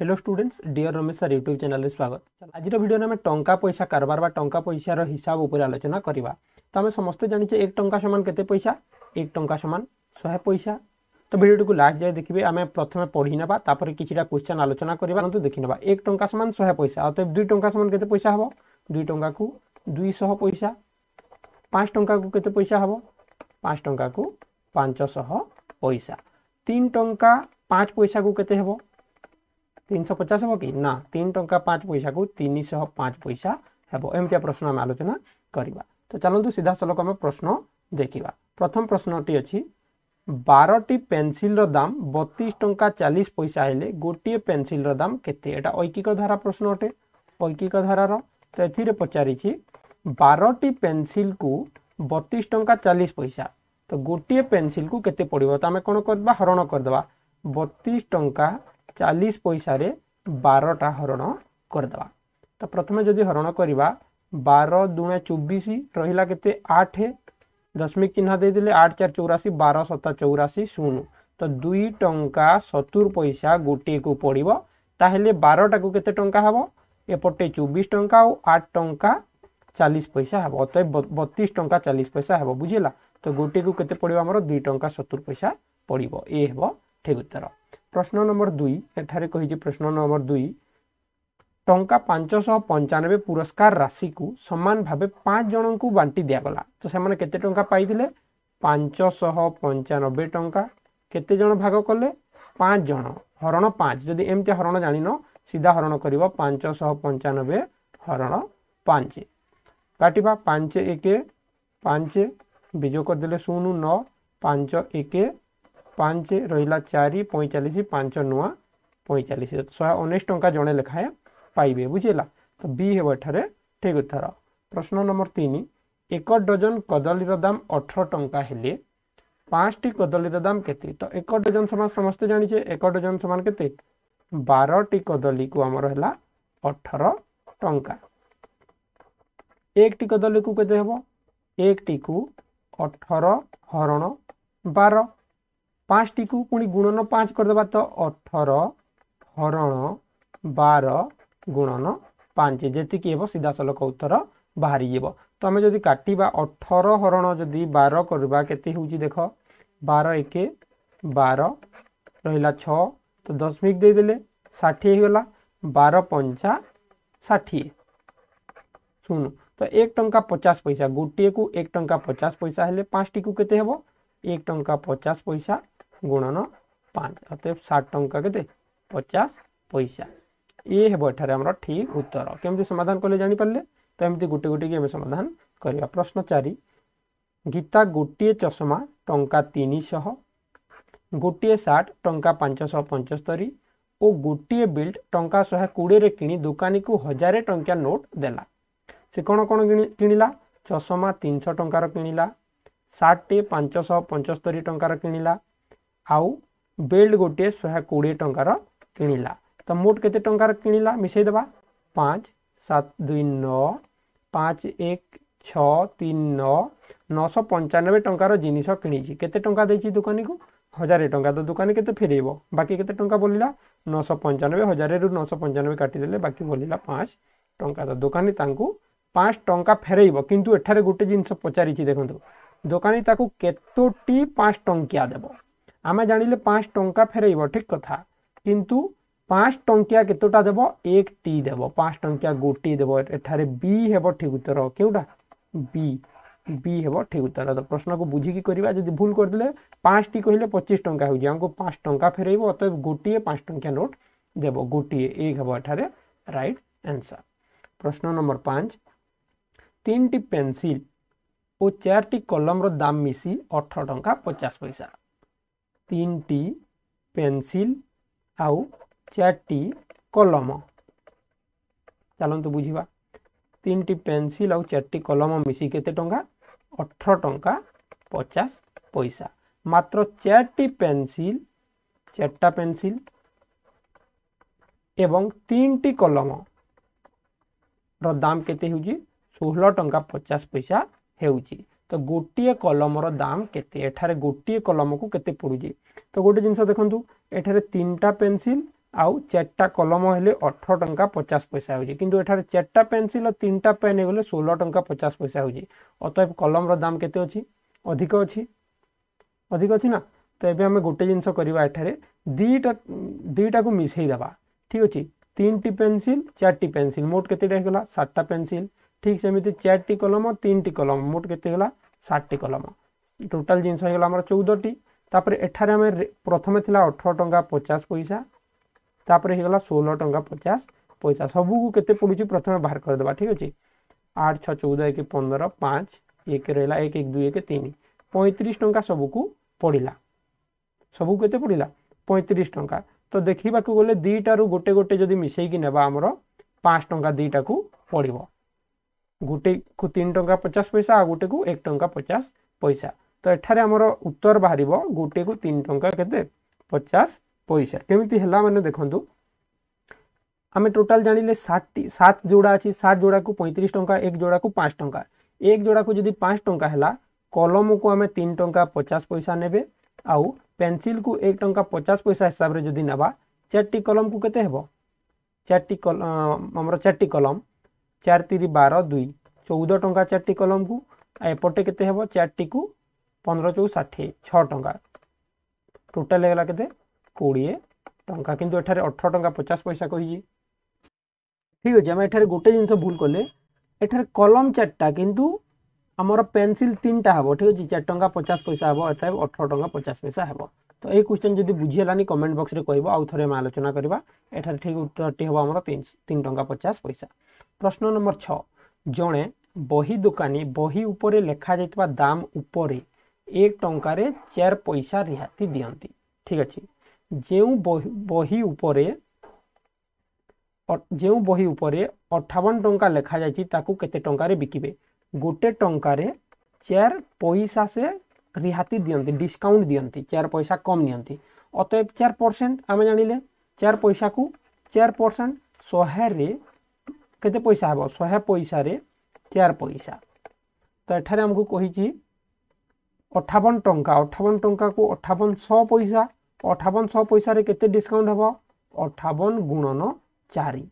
hello students dear Ramesh sir YouTube চ্যানেলে স্বাগত আজির ভিডিওরে আমি টঙ্কা পয়সা কারবার বা টঙ্কা পয়সার হিসাব উপরে আলোচনা করা তো আমি সমস্ত জানিছে এক টঙ্কা সমান কেতে পয়সা এক টঙ্কা সমান শহে পয়সা তো ভিডিওটি লাস্ট যায় দেখবে আমি প্রথমে পড়ি নেবা তারপরে কিছুটা কোশ্চেন আলোচনা করা কিন্তু দেখি নেবা এক টঙ্কা সমান শহে পয়সা অতএব দুই টঙ্কা সমান কেতে পয়সা হব দুই টঙ্কাকু দুইশহ পয়সা পাঁচ টঙ্কাকু কেতে পয়সা হব পাঁচ টঙ্কাকু পাঁচশহ পয়সা তিন টঙ্কা পাঁচ পয়সাকু কেতে হব তিনশো ପଚାଶ ହେବ କି ନା ତିନି ଟଙ୍କା ପାଞ୍ଚ ପଇସାକୁ ତିନିଶହ ପାଞ୍ଚ ପଇସା ହେବ ଏମିତିଆ ପ୍ରଶ୍ନ ଆମେ ଆଲୋଚନା କରିବା ତ ଚାଲନ୍ତୁ ସିଧାସଳଖ ଆମେ ପ୍ରଶ୍ନ ଦେଖିବା ପ୍ରଥମ ପ୍ରଶ୍ନଟି ଅଛି ବାରଟି ପେନ୍ସିଲ୍ର ଦାମ ବତିଶ ଟଙ୍କା ଚାଳିଶ ପଇସା ହେଲେ ଗୋଟିଏ ପେନ୍ସିଲ୍ର ଦାମ କେତେ ଏଇଟା ଐକିକ ଧାରା ପ୍ରଶ୍ନ ଅଟେ ଐକିକ ଧାରାର ତ ଏଥିରେ ପଚାରିଛି ବାରଟି ପେନ୍ସିଲ୍କୁ ବତିଶ ଟଙ୍କା ଚାଳିଶ ପଇସା ତ ଗୋଟିଏ ପେନ୍ସିଲ୍କୁ କେତେ ପଡ଼ିବ ତ ଆମେ କ'ଣ କରିବା ହରଣ କରିଦେବା ବତିଶ ଟଙ୍କା ଚାଳିଶ ପଇସାରେ ବାରଟା ହରଣ କରିଦେବା ତ ପ୍ରଥମେ ଯଦି ହରଣ କରିବା ବାର ଦୁଣେ ଚବିଶ ରହିଲା କେତେ ଆଠ ଦଶମିକ ଚିହ୍ନ ଦେଇଦେଲେ ଆଠ ଚାରି ଚଉରାଶୀ ବାର ସତା ଚଉରାଶୀ ଶୂନ ତ ଦୁଇ ଟଙ୍କା ସତୁରି ପଇସା ଗୋଟିଏକୁ ପଡ଼ିବ ତାହେଲେ ବାରଟାକୁ କେତେ ଟଙ୍କା ହେବ ଏପଟେ ଚବିଶ ଟଙ୍କା ଆଉ ଆଠ ଟଙ୍କା ଚାଳିଶ ପଇସା ହେବ ଅତଏବ ବତିଶ ଟଙ୍କା ଚାଳିଶ ପଇସା ହେବ ବୁଝିଲା ତ ଗୋଟିଏକୁ କେତେ ପଡ଼ିବ ଆମର ଦୁଇ ଟଙ୍କା ସତୁରି ପଇସା ପଡ଼ିବ ଏ ହେବ ଠିକ୍ ଉତ୍ତର ପ୍ରଶ୍ନ ନମ୍ବର ଦୁଇ ଏଠାରେ କହିଛି ପ୍ରଶ୍ନ ନମ୍ବର ଦୁଇ ଟଙ୍କା ପାଞ୍ଚଶହ ପଞ୍ଚାନବେ ପୁରସ୍କାର ରାଶିକୁ ସମାନ ଭାବେ ପାଞ୍ଚ ଜଣଙ୍କୁ ବାଣ୍ଟି ଦିଆଗଲା ତ ସେମାନେ କେତେ ଟଙ୍କା ପାଇଥିଲେ ପାଞ୍ଚଶହ ପଞ୍ଚାନବେ ଟଙ୍କା କେତେ ଜଣ ଭାଗ କଲେ ପାଞ୍ଚ ଜଣ ହରଣ ପାଞ୍ଚ ଯଦି ଏମିତି ହରଣ ଜାଣିନ ସିଧା ହରଣ କରିବ ପାଞ୍ଚଶହ ପଞ୍ଚାନବେ ହରଣ ପାଞ୍ଚ କାଟିବା ପାଞ୍ଚ ଏକ ପାଞ୍ଚ ବିଜୋ କରିଦେଲେ ଶୂନ ନଅ ପାଞ୍ଚ ଏକ पाँच रहा चार पैंतालीस पाँच नुआ पैंतालीस शहे तो उन्नीस टाँचा जड़े लेखाएं पाइबे बुझेगा तो बी एटे ठीक उत्तर प्रश्न नंबर तीन एक डजन कदलीर दाम अठर टाँह हेले पांच टी कदलीर दाम के तो एक डजन सामान समस्ते जाचे एक डजन सामान के बार टी कदली को आमर है अठर टाँह एक कदली को एक टी को अठर हरण बार पांच टी पी गुणन पाँच करदे तो अठर हरण बार गुणन पाँच हम सीधा सलख उत्तर बाहरी तो आम जदि काटा अठर हरण जदि बार करवा के देख बार एक बार रहा छ तो दशमिक देदेले षाठीगला बार पंचा षाठी शून तो एक टा पचास पैसा गोटे को एक टा पचास पैसा हेले पांच टी के हम एक टा पचास पैसा गुणन पाँच अत षाठ टा के पचास पैसा ये हेबार ठीक उत्तर केमती समाधान कले जापारे तो एमती गोटे गोटे की समाधान करवा प्रश्न चारि गीता गोटे चशमा टा तीन शह गोटे सार्ट टा पांचशह पंचस्तरी और गोटे बिल्ट टा शहे कोड़े कि दुकानी को हजारे टाइम नोट दे कौन कौन कि चषमा तीन शह टकर कि सार्टे पांचशह पंचस्तरी टकर बेल्ट गोटे शहे कोड़े टकर तो मोट के टकर पाँच सात दुई नौ एक छन नौ नौश पंचानबे टकर जिनस किणी के दुकानी को हजार टाँग तो दुकानी के फेर बाकी टाँचा बोलला नौश पंचानबे हजार रु नौश पंचानबे काटिदे बाकी बोल पाँच टाँह तो दुकानी पाँच टाँह फेरइब कि गोटे जिनस पचार देखो दुकानी ताकू कतोटी पाँच टिया देव आम जान लें पांच टाँह फेर ठीक कथा कितु पांच टिया कतोटा देव एक टी देव पांच टिया गोटे देव एठार बी हे ठीक उत्तर क्योंटा बी बी हे ठीक उत्तर तो प्रश्न को बुझिकी करवा भूल करदे पांच टी कह पचीस टाँह हो पांच टाँह फेर अत गोटे पांच टिया नोट देव गोटे एक हे ये रईट आंसर प्रश्न नंबर पाँच तीन टी पेनसिल और चार कलम दाम मिसी अठर टाँह पचास पैसा তিনটি পেন্সিল ଆଉ ଚାରିଟି କଲମ ଚାଲନ୍ତୁ ବୁଝିବା ତିନିଟି ପେନ୍ସିଲ୍ ଆଉ ଚାରିଟି କଲମ ମିଶି କେତେ ଟଙ୍କା ଅଠର ଟଙ୍କା ପଚାଶ ପଇସା ମାତ୍ର ଚାରିଟି ପେନ୍ସିଲ୍ ଚାରିଟା ପେନ୍ସିଲ୍ ଏବଂ ତିନିଟି କଲମର ଦାମ କେତେ ହେଉଛି ଷୋହଳ ଟଙ୍କା ପଚାଶ ପଇସା ହେଉଛି ତ ଗୋଟିଏ କଲମର ଦାମ କେତେ ଏଠାରେ ଗୋଟିଏ କଲମକୁ କେତେ ପଡ଼ୁଛି ତ ଗୋଟେ ଜିନିଷ ଦେଖନ୍ତୁ ଏଠାରେ ତିନିଟା ପେନସିଲ ଆଉ ଚାରିଟା କଲମ ହେଲେ ଅଠର ଟଙ୍କା ପଚାଶ ପଇସା ହେଉଛି କିନ୍ତୁ ଏଠାରେ ଚାରିଟା ପେନସିଲ ଆଉ ତିନିଟା ପେନ୍ ହେଇଗଲେ ଷୋହଳ ଟଙ୍କା ପଚାଶ ପଇସା ହେଉଛି ଅତଏବ କଲମର ଦାମ କେତେ ଅଛି ଅଧିକ ଅଛି ଅଧିକ ଅଛି ନା ତ ଏବେ ଆମେ ଗୋଟେ ଜିନିଷ କରିବା ଏଠାରେ ଦୁଇଟା ଦୁଇଟାକୁ ମିଶାଇ ଦେବା ଠିକ୍ ଅଛି ତିନିଟି ପେନସିଲ ଚାରିଟି ପେନସିଲ ମୋଟ କେତେଟା ହେଇଗଲା ସାତଟା ପେନସିଲ ঠিক সেମିତି ଚାରିଟି କଲମ ତିନିଟି କଲମ ମୋଟ କେତେ ହେଲା ଷାଟଟି କଲମ ଟୋଟାଲ ଜିନିଷ ହେଇଗଲା ଆମର ଚଉଦଟି ତାପରେ ଏଠାରେ ଆମେ ପ୍ରଥମେ ଥିଲା ଅଠର ଟଙ୍କା ପଚାଶ ପଇସା ତାପରେ ହେଇଗଲା ଷୋହଳ ଟଙ୍କା ପଚାଶ ପଇସା ସବୁକୁ କେତେ ପଡ଼ୁଛି ପ୍ରଥମେ ବାହାର କରିଦେବା ଠିକ୍ ଅଛି ଆଠ ଛଅ ଚଉଦ ଏକ ପନ୍ଦର ପାଞ୍ଚ ଏକ ରହିଲା ଏକ ଏକ ଦୁଇ ଏକ ତିନି ପଇଁତିରିଶ ଟଙ୍କା ସବୁକୁ ପଡ଼ିଲା ସବୁ କେତେ ପଡ଼ିଲା ପଇଁତିରିଶ ଟଙ୍କା ତ ଦେଖିବାକୁ ଗଲେ ଦୁଇଟାରୁ ଗୋଟେ ଗୋଟେ ଯଦି ମିଶାଇକି ନେବା ଆମର ପାଞ୍ଚ ଟଙ୍କା ଦୁଇଟାକୁ ପଡ଼ିବ गोटे को तीन टाइम पचास पैसा आ गोटे को एक टाइम पचास पैसा तो यार आम उत्तर बाहर गोटे को तीन टाइम के पचास पैसा केमती है मैंने देखू आम टोटाल जान लें सात सात जोड़ा अच्छी सात जोड़ा को पैंतीस टाइम एक जोड़ा को पाँच टाँह एक जोड़ा को जी पाँच टाँह कलम को आम तीन टाइम पचास पैसा ने पेनसिल को एक टाँग पचास पैसा हिसाब से जी ना चार्टी कलम को के चार कल आम चार कलम चार तीन बार दुई चौदह टाँह चार कलम को एपटे के पंद्रह चौ छा छोटाल होगा केोड़े टाँह कि अठर टाँह पचास पैसा कही ठीक अच्छे आम एटे गोटे जिनस भूल कले कलम चार्टा कितु आमर पेनसिल तीन टाइम हे ठीक अच्छे चार टाँह पचास पैसा हम अठर अठर टाँह पचास पैसा हे तो ये क्वेश्चन जब बुझेलानी कमेंट बक्स में कह आउ थे आलोचना करवा ठीक उत्तर टी हम तीन टाँह पचास पैसा प्रश्न नंबर छ जड़े बही दुकानी बही उपरे लेखा जा दाम उपर एक टकर चार पैसा रिहाती दिखती ठीक अच्छे जो बही उपरे जो बही उपरे अठावन टाँचा लिखा जाते टकर बिके गोटे टकर चार पैसा से रिहाती दिखती डिस्काउंट दिखती चार पैसा कम नि अतए चार परसेंट आम जान लें चार पैसा को चार परसेंट शहे କେତେ ପଇସା ହେବ ଶହେ ପଇସାରେ ଚାରି ପଇସା ତ ଏଠାରେ ଆମକୁ କହିଛି ଅଠାବନ ଟଙ୍କା ଅଠାବନ ଟଙ୍କାକୁ ଅଠାବନ ଶହ ପଇସା ଅଠାବନ ଶହ ପଇସାରେ କେତେ ଡିସକାଉଣ୍ଟ ହେବ ଅଠାବନ ଗୁଣନ ଚାରି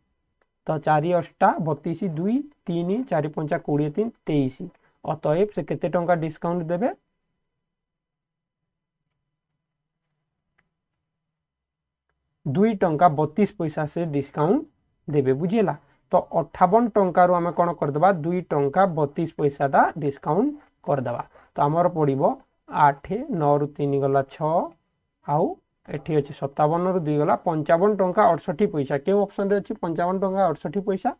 ତ ଚାରି ଅଷ୍ଟା ବତିଶ ଦୁଇ ତିନି ଚାରି ପଞ୍ଚା କୋଡ଼ିଏ ତିନି ତେଇଶ ଅତଏବ ସେ କେତେ ଟଙ୍କା ଡିସକାଉଣ୍ଟ ଦେବେ ଦୁଇ ଟଙ୍କା ବତିଶ ପଇସା ସେ ଡିସକାଉଣ୍ଟ ଦେବେ ବୁଝିଲା ତ ଅଠାବନ ଟଙ୍କାରୁ ଆମେ କ'ଣ କରିଦେବା ଦୁଇ ଟଙ୍କା ବତିଶ ପଇସାଟା ଡିସକାଉଣ୍ଟ କରିଦେବା ତ ଆମର ପଡ଼ିବ ଆଠ ନଅରୁ ତିନି ଗଲା ଛଅ ଆଉ ଏଠି ଅଛି ସତାବନରୁ ଦୁଇ ଗଲା ପଞ୍ଚାବନ ଟଙ୍କା ଅଠଷଠି ପଇସା କେଉଁ ଅପସନ୍ରେ ଅଛି ପଞ୍ଚାବନ ଟଙ୍କା ଅଠଷଠି ପଇସା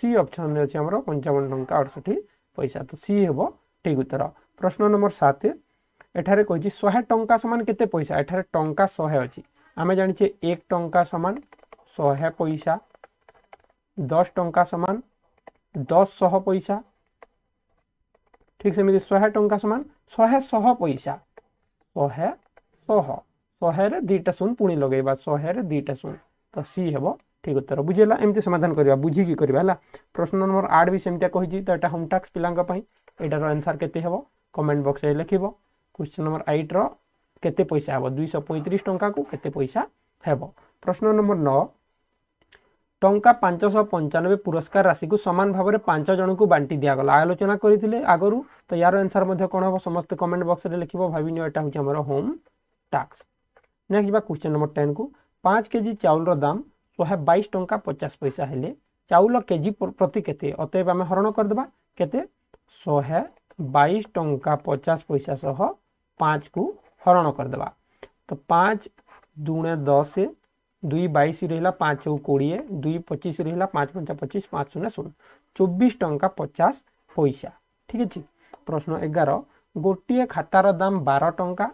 ସି ଅପସନ୍ରେ ଅଛି ଆମର ପଞ୍ଚାବନ ଟଙ୍କା ଅଠଷଠି ପଇସା ତ ସି ହେବ ଠିକ୍ ଉତ୍ତର ପ୍ରଶ୍ନ ନମ୍ବର ସାତ ଏଠାରେ କହିଛି ଶହେ ଟଙ୍କା ସମାନ କେତେ ପଇସା ଏଠାରେ ଟଙ୍କା ଶହେ ଅଛି ଆମେ ଜାଣିଛେ ଏକ ଟଙ୍କା ସମାନ ଶହେ ପଇସା दस टा सामान दस शह पैसा ठीक सेम शहे टा सामान शहे शह पैसा शहे शह शहे दीटा शून पुणी लगे शहे दीटा शून तो सी हे ठीक उत्तर बुझेगा एमती समाधान कर बुझिकी कर प्रश्न नंबर आठ भी सेमती कही तो यहाँ होमटास्क पाईटार एनसर के कमेंट बक्स में लिखे क्वेश्चन नंबर आईट्र के पैसा हे दुई पैंतीस टाँह को कैसे पैसा हे प्रश्न नंबर नौ टा पांचश पंचानबे पुरस्कार राशि को सामान भाव में पांच जन को बांटि दिगला आलोचना करते आगर तो यार आंसर कौन हम समस्त कमेंट बक्स में लिखे भावि यहाँ हूँ होम टास्क नेक्स्ट जा क्वेश्चन नंबर टेन को पाँच के जी चाउल दाम शहे बैश टाँचा पचास पैसा हेले चाउल के जी प्रति के अतएव आम हरण करदे के शहे बैश टा पचास पैसा सह पाँच को हरण करदे तो पाँच दुणे दस दुई बैश रहा पाँच कोड़े दुई पचीस रहा पाँच पंचा पचीस पाँच शून्य शून्य चौबीस टाँचा पचास पैसा ठीक अच्छे प्रश्न एगार गोटे खातार दाम बार टा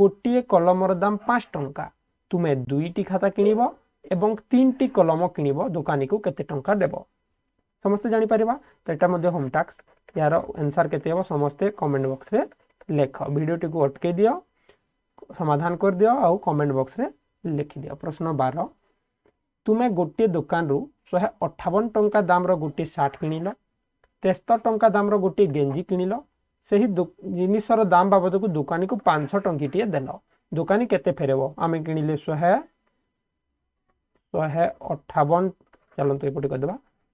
गोटे कलमर दाम पांच टाँचा तुम्हें दुईटी खाता किण तीन टी कलम किण दोकानी को कते टा देव समस्ते जापर तो यहाँ होम टाक्स यार एनसर के समस्ते कमेंट बक्स में लेख भिडटी को अटकई दि समाधान कर दियो आउ कमेंट बॉक्स में लिखिद प्रश्न बार तुम्हें गोटे दुकान रु शहे अठावन टा दाम रोटे सार्ट कि तेस्तर टा दाम रोटे गेंजी कि से ही दाम बाबद को दुकानी को पांच टंकी टे दे दुकानी के फेर आम कि शहे शहे अठावन चलते ये कहीदे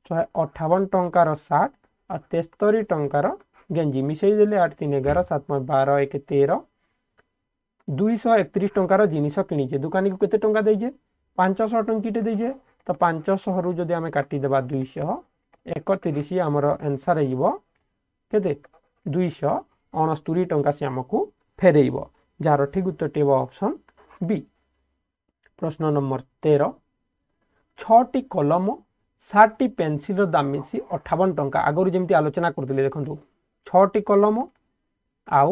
शहे अठावन टकर सार्ट और तेस्तरी टकर गेंजी मिसेदे आठ तीन एगार सात पाँच बार एक तेरह ଦୁଇଶହ ଏକତିରିଶ ଟଙ୍କାର ଜିନିଷ କିଣିଛେ ଦୋକାନୀକୁ କେତେ ଟଙ୍କା ଦେଇଛେ ପାଞ୍ଚଶହ ଟଙ୍କିଟେ ଦେଇଛେ ତ ପାଞ୍ଚଶହରୁ ଯଦି ଆମେ କାଟିଦେବା ଦୁଇଶହ ଏକତିରିଶ ଆମର ଆନ୍ସର୍ ହେଇଯିବ କେତେ ଦୁଇଶହ ଅଣସ୍ତୁରି ଟଙ୍କା ସେ ଆମକୁ ଫେରେଇବ ଯାହାର ଠିକ୍ ଉତ୍ତରଟି ହେବ ଅପସନ୍ ବି ପ୍ରଶ୍ନ ନମ୍ବର ତେର ଛଅଟି କଲମ ষাটটি পেন্সিলর দাম মিশি অঠাবন টঙ্কা আগর যেমি আলোচনা করলে দেখুন ছটি কলম আউ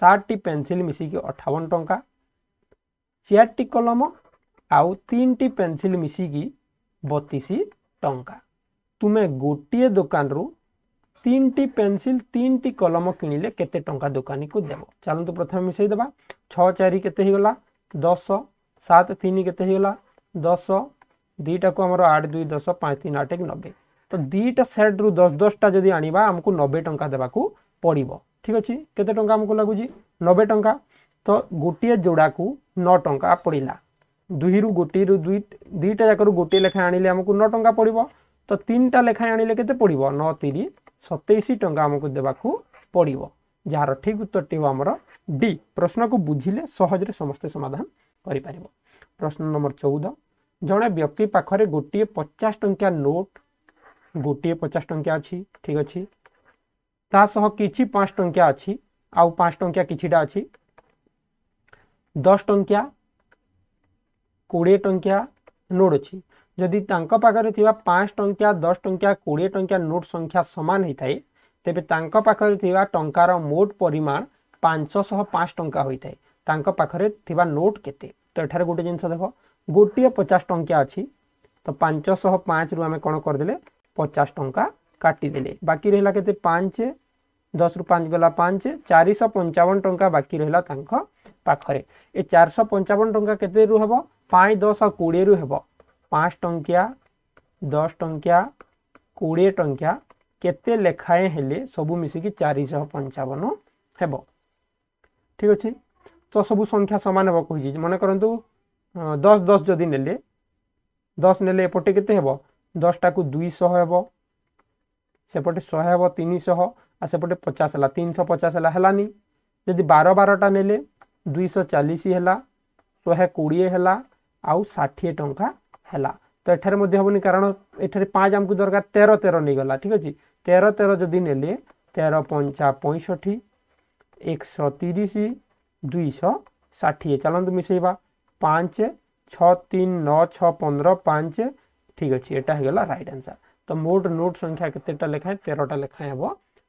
सार्टी पेनसिल मिसिक अठावन टाँचा चार कलम आउ तीन टी पेनसिल मिसिक बतीस टाँचा तुम्हें गोटे दुकान रु तीन टी पेनसिल तीन टी कलम किणिले के टा दुकानी को देव तो प्रथम मिसई दे छि के दस सात तीन केतला दस दीटा को आम आठ दुई दस पाँच तीन आठ एक नब्बे तो दीटा सेट रु दस दसटा जदि आम को नब्बे टाँह देवाक पड़ ঠিক ଅଛି କେତେ ଟଙ୍କା ଆମକୁ ଲାଗୁଛି ନବେ ଟଙ୍କା ତ ଗୋଟିଏ ଯୋଡ଼ାକୁ ନଅ ଟଙ୍କା ପଡ଼ିଲା ଦୁଇରୁ ଗୋଟିଏରୁ ଦୁଇ ଦୁଇଟା ଯାକରୁ ଗୋଟିଏ ଲେଖାଏଁ ଆଣିଲେ ଆମକୁ ନଅ ଟଙ୍କା ପଡ଼ିବ ତ ତିନିଟା ଲେଖାଏଁ ଆଣିଲେ କେତେ ପଡ଼ିବ ନଅ ତିରି ସତେଇଶ ଟଙ୍କା ଆମକୁ ଦେବାକୁ ପଡ଼ିବ ଯାହାର ଠିକ୍ ଉତ୍ତରଟି ହେବ ଆମର ଡି ପ୍ରଶ୍ନକୁ ବୁଝିଲେ ସହଜରେ ସମସ୍ତେ ସମାଧାନ କରିପାରିବ ପ୍ରଶ୍ନ ନମ୍ବର ଚଉଦ ଜଣେ ବ୍ୟକ୍ତି ପାଖରେ ଗୋଟିଏ ପଚାଶ ଟଙ୍କିଆ ନୋଟ୍ ଗୋଟିଏ ପଚାଶ ଟଙ୍କିଆ ଅଛି ଠିକ୍ ଅଛି तासह कि पांच टिया अच्छी आउ पांच टाइम कि अच्छी दस टिया कोड़े टिया नोट अच्छी जदि पाखे पांच टाइम दस टिया कोड़े टिया नोट संख्या सामान है टोट पाखे टकर मोट परिमाण पांचशह पांच टाँह होता है पाखे नोट के गोटे जिनस देख गोटे पचास टाइम अच्छी तो पांचशह पांच रू आम कौन करदे पचास टाँह काटिदे बाकी रहा के पांच ଦଶରୁ ପାଞ୍ଚ ଗଲା ପାଞ୍ଚ ଚାରିଶହ ପଞ୍ଚାବନ ଟଙ୍କା ବାକି ରହିଲା ତାଙ୍କ ପାଖରେ ଏ ଚାରିଶହ ପଞ୍ଚାବନ ଟଙ୍କା କେତେରୁ ହେବ ପାଞ୍ଚ ଦଶ କୋଡ଼ିଏରୁ ହେବ ପାଞ୍ଚ ଟଙ୍କିଆ ଦଶ ଟଙ୍କିଆ କୋଡ଼ିଏ ଟଙ୍କିଆ କେତେ ଲେଖାଏଁ ହେଲେ ସବୁ ମିଶିକି ଚାରିଶହ ପଞ୍ଚାବନ ହେବ ଠିକ୍ ଅଛି ତ ସବୁ ସଂଖ୍ୟା ସମାନ ହେବ କହିଛି ମନେ କରନ୍ତୁ ଦଶ ଦଶ ଯଦି ନେଲେ ଦଶ ନେଲେ ଏପଟେ କେତେ ହେବ ଦଶଟାକୁ ଦୁଇଶହ ହେବ ସେପଟେ ଶହେ ହେବ ତିନିଶହ आ सेपटे पचास है तीन सौ पचास हैलानी जदि बार बारटा ने दुईश चालीस है शहे कोड़े है टाला तो ये हेनी कारण ये पाँच आमको दरकार तेरह तेरह नहीं गला ठीक अच्छे तेरह तेर जदि ने तेर पंचा पैंसठ एक सौ तीस दुईश षाठी चलतु मिसेवा पाँच छ तीन नौ छ पंद्रह पाँच ठीक अच्छे यहाँ हो रईट आंसर तो मोट नोट संख्या कतेटा लेखाएं तेरह लिखाएं हम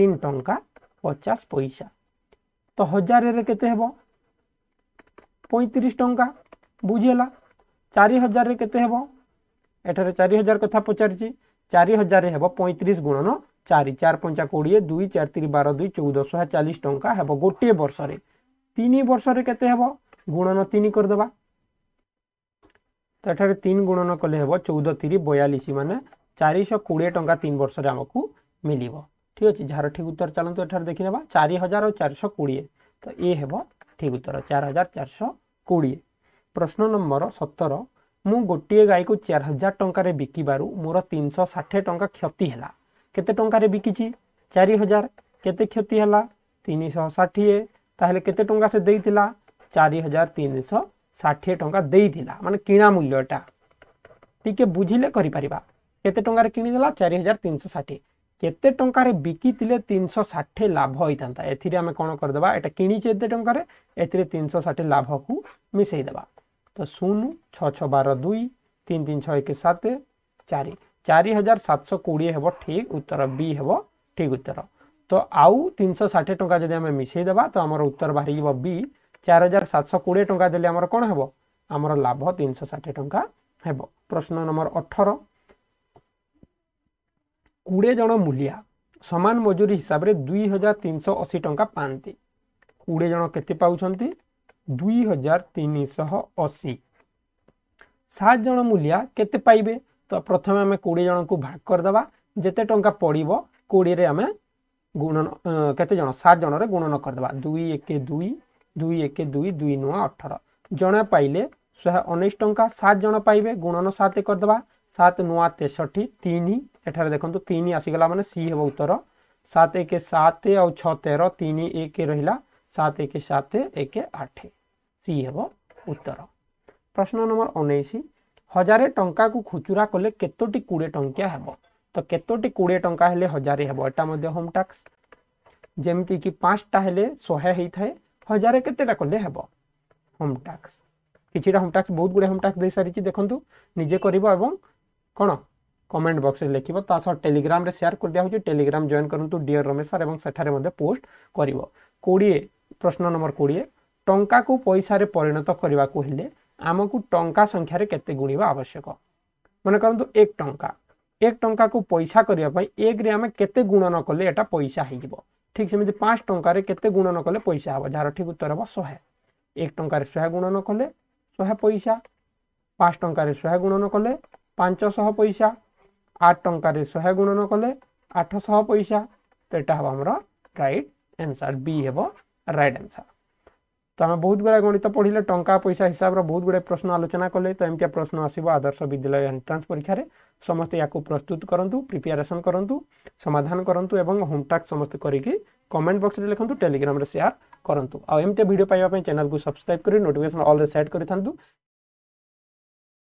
तीन टा पचास पैसा तो हजारे के पैंतीस टाँचा बुझेगा चारि हजार के चार हजार कथा पचार चारि हजार हे पैंतीस गुणन चार चार पंचा कोड़े दुई चार बार दुई चौद शह चालीस टाँह हे गोटे वर्ष वर्ष गुणन तीन करदे तो यह गुणन कले चौद तीर बयालीस मान चार कोड़े टाँग तीन वर्ष मिल ঠিক আছে ଯାହାର ଠିକ୍ ଉତ୍ତର ଚାଲନ୍ତୁ ଏଠାରେ ଦେଖିନେବା ଚାରି ହଜାର ଆଉ ଚାରିଶହ କୋଡ଼ିଏ ତ ଏ ହେବ ଠିକ୍ ଉତ୍ତର ଚାରି ହଜାର ଚାରିଶହ କୋଡ଼ିଏ ପ୍ରଶ୍ନ ନମ୍ବର ସତର ମୁଁ ଗୋଟିଏ ଗାଈକୁ ଚାରି ହଜାର ଟଙ୍କାରେ ବିକିବାରୁ ମୋର ତିନିଶହ ଷାଠିଏ ଟଙ୍କା କ୍ଷତି ହେଲା କେତେ ଟଙ୍କାରେ ବିକିଛି ଚାରି ହଜାର କେତେ କ୍ଷତି ହେଲା ତିନିଶହ ଷାଠିଏ ତାହେଲେ କେତେ ଟଙ୍କା ସେ ଦେଇଥିଲା ଚାରି ହଜାର ତିନିଶହ ଷାଠିଏ ଟଙ୍କା ଦେଇଥିଲା ମାନେ କିଣା ମୂଲ୍ୟଟା ଟିକେ ବୁଝିଲେ କରିପାରିବା କେତେ ଟଙ୍କାରେ କିଣିଦେଲା ଚାରି ହଜାର ତିନିଶହ ଷାଠିଏ କେତେ ଟଙ୍କାରେ ବିକିଥିଲେ ତିନିଶହ ଷାଠିଏ ଲାଭ ହୋଇଥାନ୍ତା ଏଥିରେ ଆମେ କ'ଣ କରିଦେବା ଏଇଟା କିଣିଛେ ଏତେ ଟଙ୍କାରେ ଏଥିରେ ତିନିଶହ ଷାଠିଏ ଲାଭକୁ ମିଶାଇ ଦେବା ତ ଶୂନ ଛଅ ଛଅ ବାର ଦୁଇ ତିନି ତିନି ଛଅ ଏକ ସାତ ଚାରି ଚାରି ହଜାର ସାତଶହ କୋଡ଼ିଏ ହେବ ଠିକ୍ ଉତ୍ତର ବି ହେବ ଠିକ୍ ଉତ୍ତର ତ ଆଉ ତିନିଶହ ଷାଠିଏ ଟଙ୍କା ଯଦି ଆମେ ମିଶାଇ ଦେବା ତ ଆମର ଉତ୍ତର ବାହାରିଯିବ ବି ଚାରି ହଜାର ସାତଶହ କୋଡ଼ିଏ ଟଙ୍କା ଦେଲେ ଆମର କ'ଣ ହେବ ଆମର ଲାଭ ତିନିଶହ ଷାଠିଏ ଟଙ୍କା ହେବ ପ୍ରଶ୍ନ ନମ୍ବର ଅଠର कोड़े जन मूलिया सामान मजूरी हिसाब से दुई हजार तीन सौ अशी टा पाते कोड़े जन के दुई हजार तीन शह अशी सात जन मूलिया के तो प्रथम आम कोड़े जन को भाग करदे जिते टाँचा पड़ो कोड़े आम गुणन केत जन गुणन करदे दुई एक दुई दुई एक दुई दुई नौ अठर जड़े पाइले शहे उन्नीस टाँह सात जन पाइबे गुणन सात करदे सात नुआ तेसठी तीन एठार देखो तीन आसीगला मान सी हम उत्तर सात एक सात आर तीन एक रहा सात एक सात एक आठ सी हम उत्तर प्रश्न नंबर उन्नीस हजार टंका को खुचुरा कले कतोटी कोड़े टंकिया हम तो कतोटी कोड़े टंका हेले हजार हे यहाँ होम टास्क जमीती कि पांचटा हेले शहे थाए हजार के लिए हे होम टास्क किसी होम टास्क बहुत गुड होम टास्क दे सारी देखो निजे कर कौन कमेंट बक्स में लिखो तासह टेलीग्राम रे शेयर कर दिया टेलीग्राम जॉइन करूँ डीयर रमेश सर और सेठे पोस्ट कर कोड़े प्रश्न नंबर कोड़े टाँह को पैसा परिणत करने को आम को टा संख्य केुणवा आवश्यक मन करूँ एक टाँह एक टाँह को पैसा करने एक आम केुणन कले पैसा हो ठीक सेमती पाँच टकरे गुण नक पैसा हे जार ठीक उत्तर हम शहे एक टकर गुण नक शहे पैसा पाँच टकर गुणन कले पांचश पैसा আট টঙ্কারে শহে গুণন কলে আঠশহ পয়সা তো এটা হব আমার রাইট আনসার বি হব রাইট আনসার তো আমি বহুত গুড়া গণিত পড়লে টঙ্কা পয়সা হিসাবর বহুত গুড়ে প্রশ্ন আলোচনা কলে তো এমতিয়া প্রশ্ন আসব আদর্শ বিদ্যালয় এন্ট্রান্স পরীক্ষার সমস্তে ইয়াকু প্রস্তুত করতু প্রিপারেসন করতু সমাধান করতু এবং হোমটাক সমস্তে করিকি কমেন্ট বক্সরে লিখতু টেলিগ্রামে সেয়ার করতু আমতি ভিডিও পাইবা চ্যানেল সবসক্রাইব করে নোটিফিকেশন অলরে সেট করে থাকে